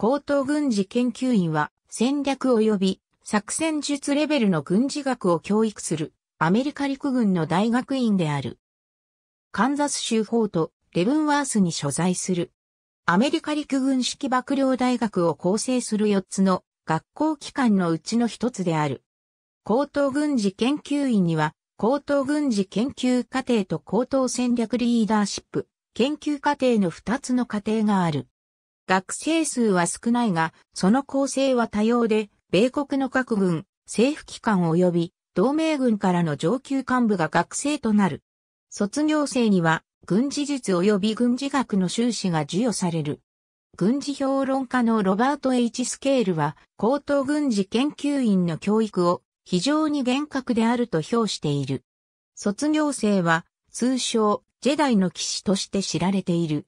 高等軍事研究院は戦略及び作戦術レベルの軍事学を教育するアメリカ陸軍の大学院である。カンザス州法とレブンワースに所在する。アメリカ陸軍式幕僚大学を構成する4つの学校機関のうちの1つである。高等軍事研究院には、高等軍事研究課程と高等戦略リーダーシップ研究課程の2つの課程がある。学生数は少ないが、その構成は多様で、米国の各軍、政府機関及び同盟軍からの上級幹部が学生となる。卒業生には、軍事術及び軍事学の修士が授与される。軍事評論家のロバート・ H・ スケールは、高等軍事研究員の教育を非常に厳格であると評している。卒業生は、通称、ジェダイの騎士として知られている。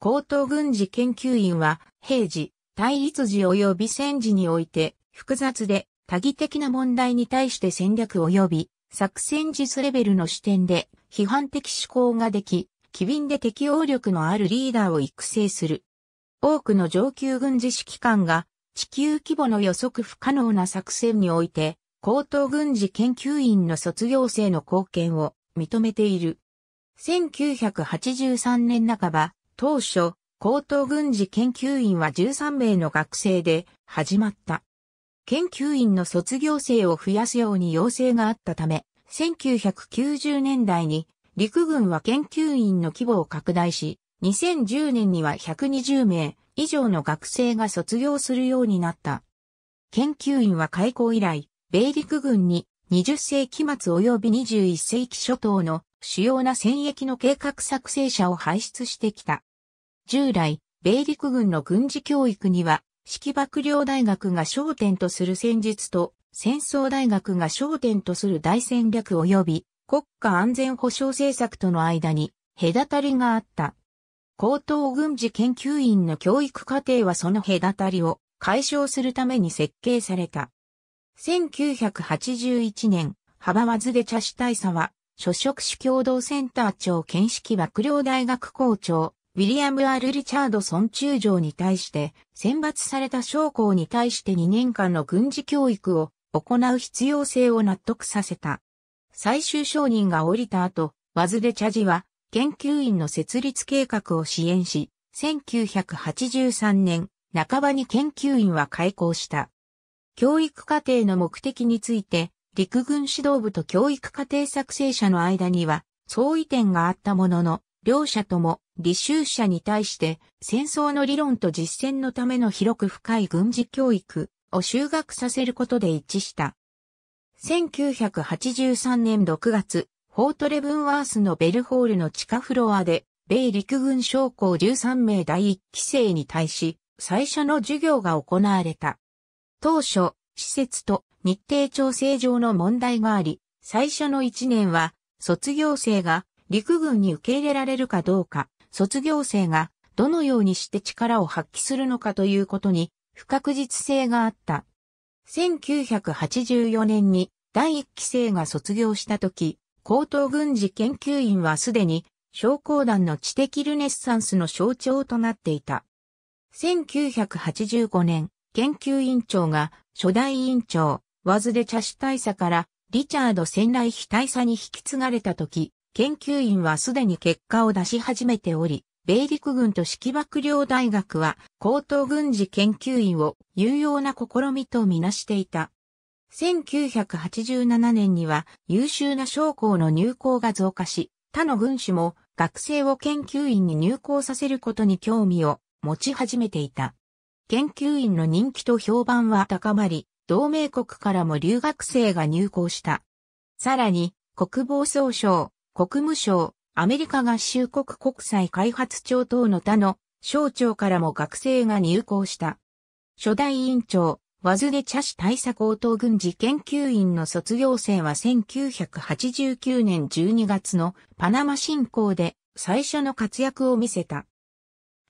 高等軍事研究員は、平時、対立時及び戦時において、複雑で多義的な問題に対して戦略及び作戦術レベルの視点で批判的思考ができ、機敏で適応力のあるリーダーを育成する。多くの上級軍事指揮官が地球規模の予測不可能な作戦において、高等軍事研究員の卒業生の貢献を認めている。1983年半ば、当初、高等軍事研究院は13名の学生で始まった。研究員の卒業生を増やすように要請があったため、1990年代に陸軍は研究員の規模を拡大し、2010年には120名以上の学生が卒業するようになった。研究員は開校以来、米陸軍に20世紀末及び21世紀初頭の主要な戦役の計画作成者を輩出してきた。従来、米陸軍の軍事教育には、式幕僚大学が焦点とする戦術と、戦争大学が焦点とする大戦略及び、国家安全保障政策との間に、隔たりがあった。高等軍事研究院の教育課程はその隔たりを解消するために設計された。1981年、幅わズで茶師大佐は、諸職種共同センター長見識幕僚大学校長、ウィリアム・アル・リチャードソン中将に対して、選抜された将校に対して2年間の軍事教育を行う必要性を納得させた。最終承認が降りた後、ワズレチャジは研究院の設立計画を支援し、1983年半ばに研究院は開校した。教育課程の目的について、陸軍指導部と教育課程作成者の間には相違点があったものの、両者とも、履修者に対して、戦争の理論と実践のための広く深い軍事教育を修学させることで一致した。1983年6月、フォートレブンワースのベルホールの地下フロアで、米陸軍将校13名第1期生に対し、最初の授業が行われた。当初、施設と日程調整上の問題があり、最初の1年は、卒業生が陸軍に受け入れられるかどうか、卒業生がどのようにして力を発揮するのかということに不確実性があった。1984年に第1期生が卒業した時、高等軍事研究員はすでに商工団の知的ルネッサンスの象徴となっていた。1985年、研究委員長が初代委員長、ワズデ・チャシ大佐からリチャード・センライヒ大佐に引き継がれた時、研究員はすでに結果を出し始めており、米陸軍と式幕僚大学は高等軍事研究員を有用な試みとみなしていた。1987年には優秀な将校の入校が増加し、他の軍種も学生を研究員に入校させることに興味を持ち始めていた。研究員の人気と評判は高まり、同盟国からも留学生が入校した。さらに、国防総省、国務省、アメリカ合衆国国際開発庁等の他の省庁からも学生が入校した。初代委員長、ワズデ茶師大佐高等軍事研究院の卒業生は1989年12月のパナマ侵攻で最初の活躍を見せた。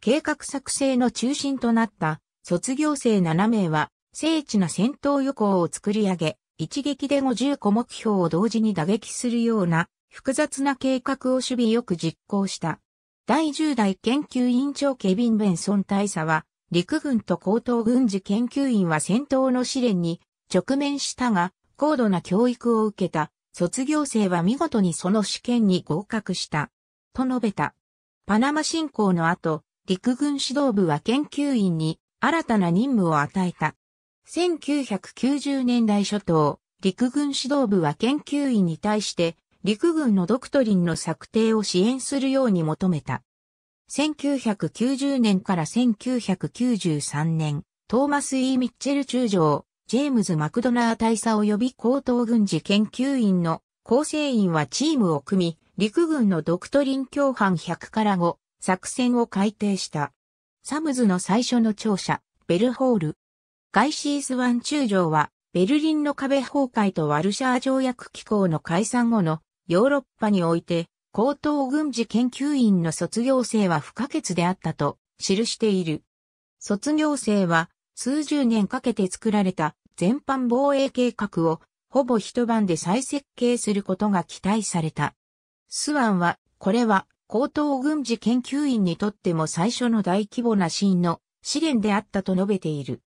計画作成の中心となった卒業生7名は精緻な戦闘予行を作り上げ、一撃で50個目標を同時に打撃するような複雑な計画を守備よく実行した。第10代研究委員長ケビン・ベンソン大佐は、陸軍と高等軍事研究員は戦闘の試練に直面したが、高度な教育を受けた卒業生は見事にその試験に合格した。と述べた。パナマ侵攻の後、陸軍指導部は研究員に新たな任務を与えた。1990年代初頭、陸軍指導部は研究員に対して陸軍のドクトリンの策定を支援するように求めた。1990年から1993年、トーマス・ E・ ミッチェル中将、ジェームズ・マクドナー大佐及び高等軍事研究員の構成員はチームを組み、陸軍のドクトリン共犯100から5、作戦を改定した。サムズの最初の庁舎、ベルホール。ガイシース・ワン中将は、ベルリンの壁崩壊とワルシャー条約機構の解散後のヨーロッパにおいて、高等軍事研究院の卒業生は不可欠であったと記している。卒業生は数十年かけて作られた全般防衛計画をほぼ一晩で再設計することが期待された。スワンは、これは高等軍事研究員にとっても最初の大規模なシーンの試練であったと述べている。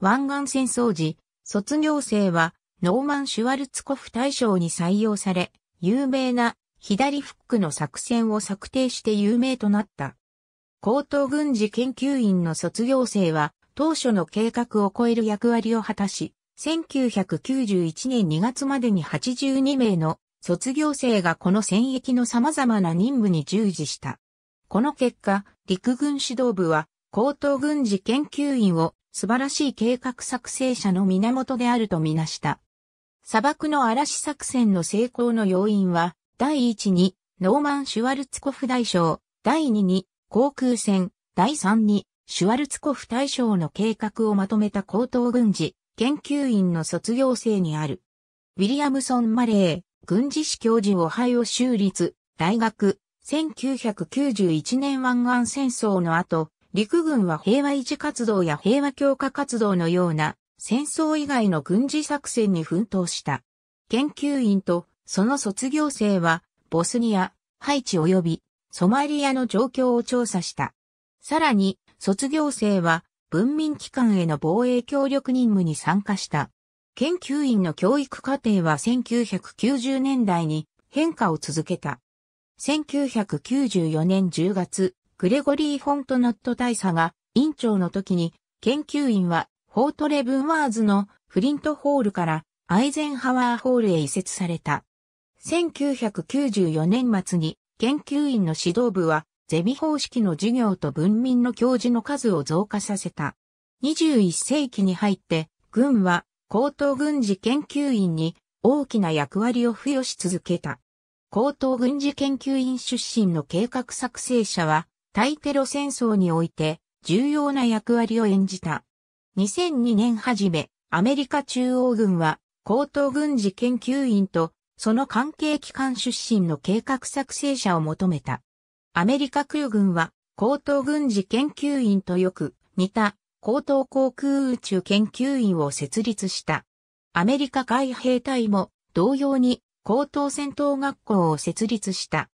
湾岸戦争時、卒業生はノーマン・シュワルツコフ大将に採用され、有名な左フックの作戦を策定して有名となった。高等軍事研究院の卒業生は当初の計画を超える役割を果たし、1991年2月までに82名の卒業生がこの戦役の様々な任務に従事した。この結果、陸軍指導部は高等軍事研究員を素晴らしい計画作成者の源であるとみなした。砂漠の嵐作戦の成功の要因は、第1に、ノーマン・シュワルツコフ大将、第2に、航空戦、第3に、シュワルツコフ大将の計画をまとめた高等軍事、研究員の卒業生にある。ウィリアムソン・マレー、軍事史教授オハイオ州立、大学、1991年湾岸戦争の後、陸軍は平和維持活動や平和強化活動のような戦争以外の軍事作戦に奮闘した。研究員とその卒業生は、ボスニア、ハイチ及びソマリアの状況を調査した。さらに、卒業生は、文民機関への防衛協力任務に参加した。研究員の教育課程は1990年代に変化を続けた。1994年10月、グレゴリー・フォントナット大佐が委員長の時に研究員はフォートレブンワーズのフリントホールからアイゼンハワーホールへ移設された。1994年末に研究員の指導部はゼミ方式の授業と文民の教授の数を増加させた。21世紀に入って軍は高等軍事研究員に大きな役割を付与し続けた。高等軍事研究員出身の計画作成者は対テロ戦争において重要な役割を演じた。2002年初め、アメリカ中央軍は、高等軍事研究員と、その関係機関出身の計画作成者を求めた。アメリカ空軍は、高等軍事研究員とよく似た高等航空宇宙研究員を設立した。アメリカ海兵隊も同様に高等戦闘学校を設立した。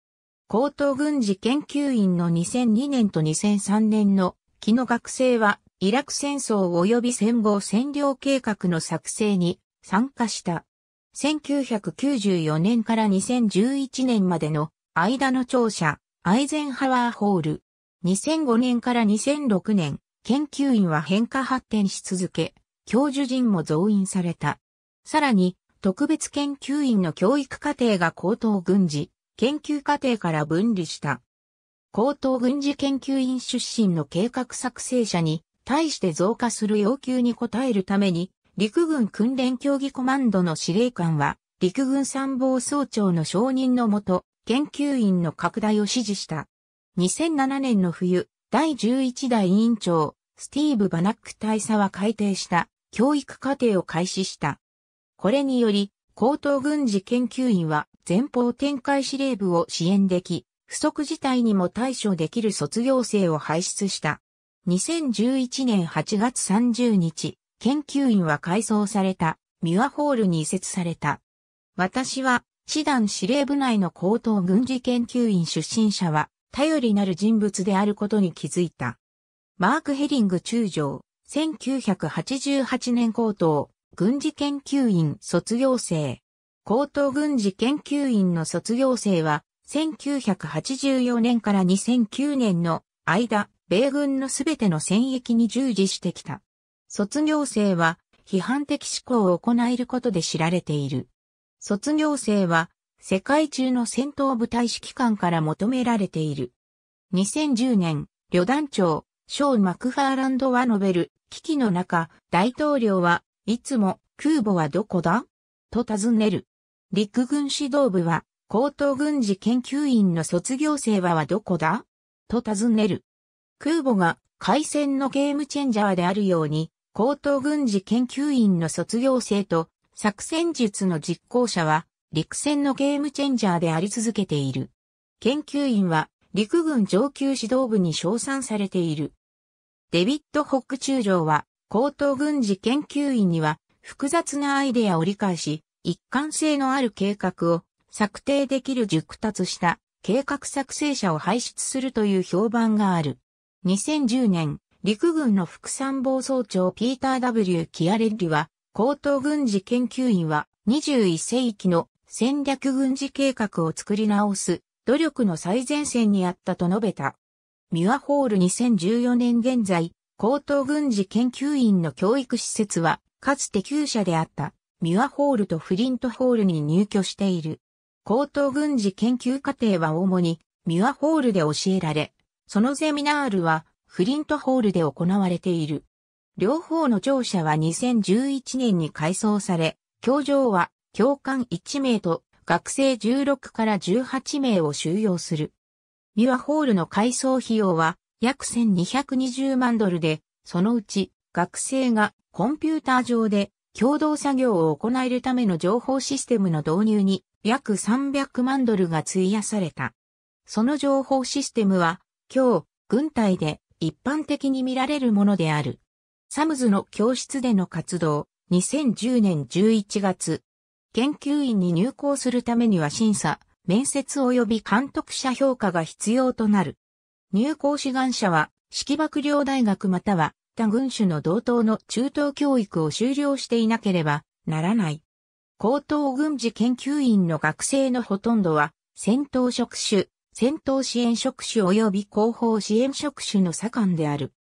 高等軍事研究員の2002年と2003年の木の学生はイラク戦争及び戦後占領計画の作成に参加した。1994年から2011年までの間の庁舎、アイゼンハワーホール。2005年から2006年、研究員は変化発展し続け、教授陣も増員された。さらに、特別研究員の教育課程が高等軍事、研究課程から分離した。高等軍事研究員出身の計画作成者に対して増加する要求に応えるために、陸軍訓練協議コマンドの司令官は、陸軍参謀総長の承認のもと、研究員の拡大を指示した。2007年の冬、第11代委員長、スティーブ・バナック大佐は改定した教育課程を開始した。これにより、高等軍事研究員は前方展開司令部を支援でき、不足事態にも対処できる卒業生を輩出した。2011年8月30日、研究員は改装された、ミワホールに移設された。私は、師団司令部内の高等軍事研究員出身者は、頼りなる人物であることに気づいた。マーク・ヘリング中将、1988年高等、軍事研究院卒業生。高等軍事研究院の卒業生は、1984年から2009年の間、米軍のすべての戦役に従事してきた。卒業生は、批判的思考を行えることで知られている。卒業生は、世界中の戦闘部隊指揮官から求められている。2010年、旅団長、ショーマクファーランドは述べる、危機の中、大統領はいつも空母はどこだと尋ねる。陸軍指導部は、高等軍事研究員の卒業生ははどこだと尋ねる。空母が海戦のゲームチェンジャーであるように、高等軍事研究員の卒業生と作戦術の実行者は陸戦のゲームチェンジャーであり続けている。研究員は陸軍上級指導部に称賛されている。デビッド・ホック中将は高等軍事研究員には複雑なアイデアを理解し、一貫性のある計画を策定できる熟達した計画作成者を輩出するという評判がある。2010年、陸軍の副参謀総長ピーター W. キアレッリは、高等軍事研究員は21世紀の戦略軍事計画を作り直す努力の最前線にあったと述べた。ミュアホール2014年現在、高等軍事研究員の教育施設は、かつて旧社であったミュアホールとフリントホールに入居している。高等軍事研究課程は主にミアホールで教えられ、そのゼミナールはフリントホールで行われている。両方の庁舎は2011年に改装され、教場は教官1名と学生16から18名を収容する。ミワホールの改装費用は約1220万ドルで、そのうち学生がコンピューター上で共同作業を行えるための情報システムの導入に約300万ドルが費やされた。その情報システムは今日、軍隊で一般的に見られるものである。サムズの教室での活動、2010年11月。研究員に入校するためには審査、面接及び監督者評価が必要となる。入校志願者は、式幕僚大学または、他軍種の同等の中等教育を修了していなければならない。高等軍事研究員の学生のほとんどは、戦闘職種、戦闘支援職種及び広報支援職種の左官である。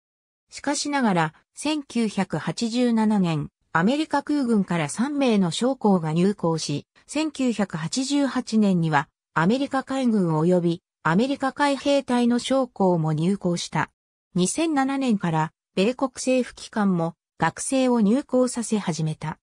しかしながら、1987年、アメリカ空軍から3名の将校が入校し、1988年には、アメリカ海軍及びアメリカ海兵隊の将校も入校した。2007年から米国政府機関も学生を入校させ始めた。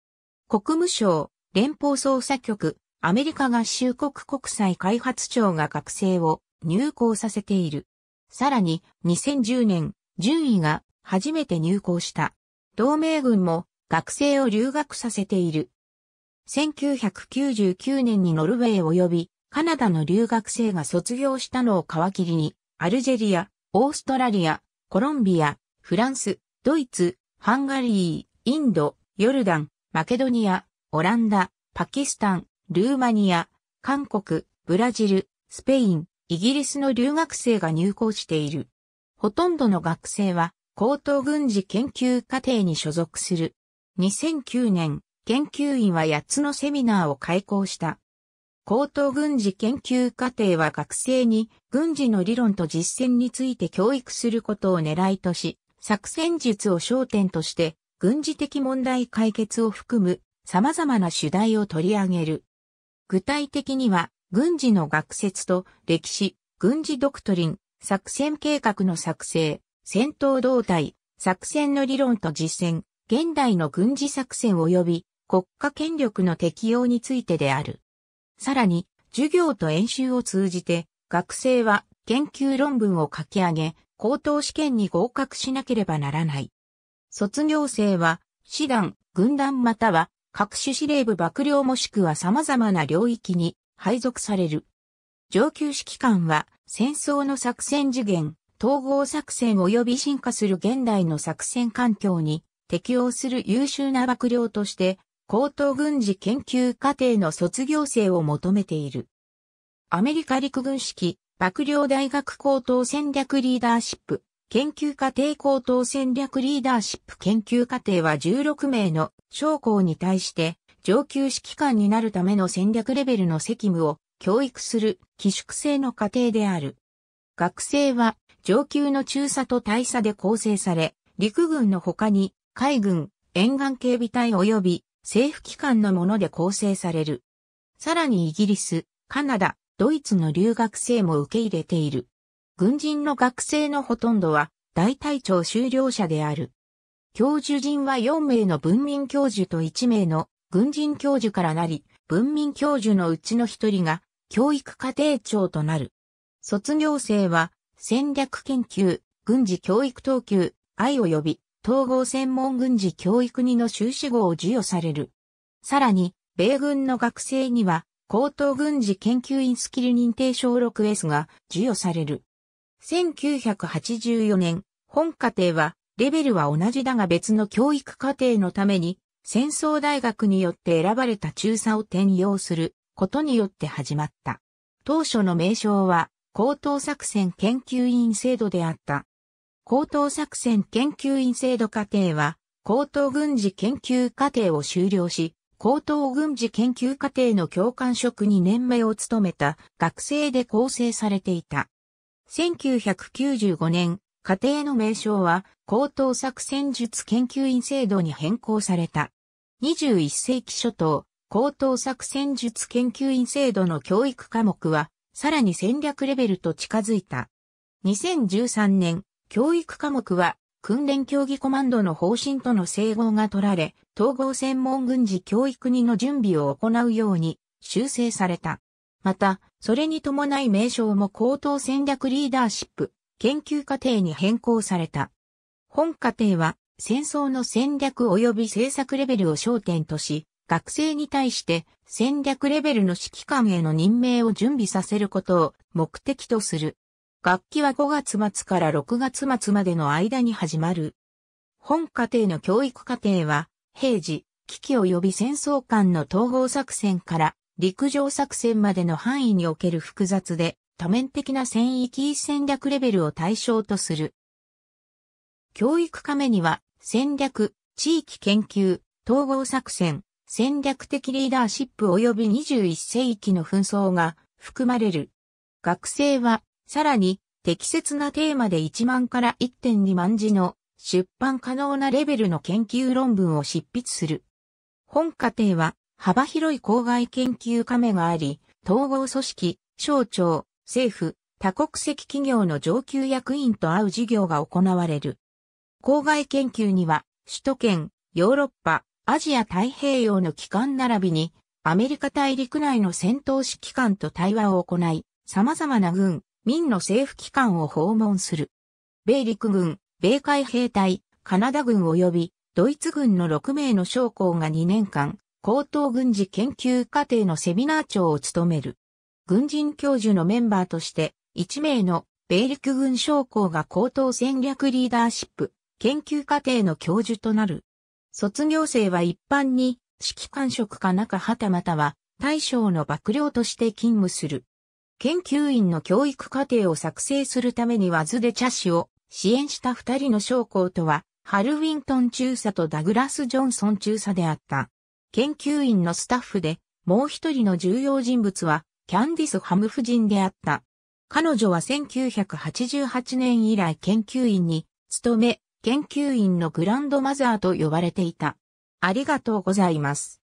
国務省連邦捜査局アメリカ合衆国国際開発庁が学生を入校させている。さらに、2010年、順位が初めて入校した。同盟軍も学生を留学させている。1999年にノルウェー及びカナダの留学生が卒業したのを皮切りに、アルジェリア、オーストラリア、コロンビア、フランス、ドイツ、ハンガリー、インド、ヨルダン、マケドニア、オランダ、パキスタン、ルーマニア、韓国、ブラジル、スペイン、イギリスの留学生が入校している。ほとんどの学生は高等軍事研究課程に所属する。2009年、研究員は8つのセミナーを開講した。高等軍事研究課程は学生に軍事の理論と実践について教育することを狙いとし、作戦術を焦点として軍事的問題解決を含む様々な主題を取り上げる。具体的には、軍事の学説と歴史、軍事ドクトリン、作戦計画の作成、戦闘動態、作戦の理論と実践、現代の軍事作戦及び国家権力の適用についてである。さらに、授業と演習を通じて、学生は研究論文を書き上げ、高等試験に合格しなければならない。卒業生は、師団、軍団または各種司令部幕僚もしくは様々な領域に配属される。上級指揮官は戦争の作戦次元、統合作戦及び進化する現代の作戦環境に適応する優秀な幕僚として高等軍事研究課程の卒業生を求めている。アメリカ陸軍式幕僚大学高等戦略リーダーシップ研究家庭高等戦略リーダーシップ研究課程は16名の将校に対して上級指揮官になるための戦略レベルの責務を教育する寄宿制の家程である。学生は上級の中佐と大佐で構成され、陸軍の他に海軍、沿岸警備隊及び政府機関のもので構成される。さらにイギリス、カナダ、ドイツの留学生も受け入れている。軍人の学生のほとんどは大隊長修了者である。教授陣は4名の文民教授と1名の軍人教授からなり、文民教授のうちの1人が教育家庭長となる。卒業生は戦略研究、軍事教育等級、愛及び統合専門軍事教育2の修士号を授与される。さらに、米軍の学生には高等軍事研究員スキル認定証 6S が授与される。1984年、本課程は、レベルは同じだが別の教育課程のために、戦争大学によって選ばれた中佐を転用することによって始まった。当初の名称は、高等作戦研究員制度であった。高等作戦研究員制度課程は、高等軍事研究課程を修了し、高等軍事研究課程の教官職に年目を務めた学生で構成されていた。1995年、家庭の名称は高等作戦術研究員制度に変更された。21世紀初頭、高等作戦術研究員制度の教育科目は、さらに戦略レベルと近づいた。2013年、教育科目は、訓練競技コマンドの方針との整合が取られ、統合専門軍事教育にの準備を行うように修正された。また、それに伴い名称も高等戦略リーダーシップ、研究課程に変更された。本課程は、戦争の戦略及び政策レベルを焦点とし、学生に対して戦略レベルの指揮官への任命を準備させることを目的とする。学期は5月末から6月末までの間に始まる。本課程の教育課程は、平時、危機及び戦争間の統合作戦から陸上作戦までの範囲における複雑で多面的な戦域戦略レベルを対象とする。教育科目には戦略、地域研究、統合作戦、戦略的リーダーシップ及び21世紀の紛争が含まれる。学生は、さらに、適切なテーマで1万から1.2万字の出版可能なレベルの研究論文を執筆する。本課程は幅広い郊外研究カメがあり、統合組織、省庁、政府、多国籍企業の上級役員と会う事業が行われる。郊外研究には、首都圏、ヨーロッパ、アジア太平洋の機関並びに、アメリカ大陸内の戦闘士機関と対話を行い、様々な軍、民の政府機関を訪問する。米陸軍、米海兵隊、カナダ軍及び、ドイツ軍の6名の将校が2年間、高等軍事研究課程のセミナー長を務める。軍人教授のメンバーとして、1名の米陸軍将校が高等戦略リーダーシップ研究課程の教授となる。卒業生は一般に指揮官職か中はたまたは大将の幕僚として勤務する。研究員の教育課程を作成するためには図で茶師を支援した二人の将校とは、ハルウィントン中佐とダグラス・ジョンソン中佐であった。研究員のスタッフで、もう一人の重要人物は、キャンディス・ハム夫人であった。彼女は1988年以来研究員に、勤め、研究員のグランドマザーと呼ばれていた。ありがとうございます。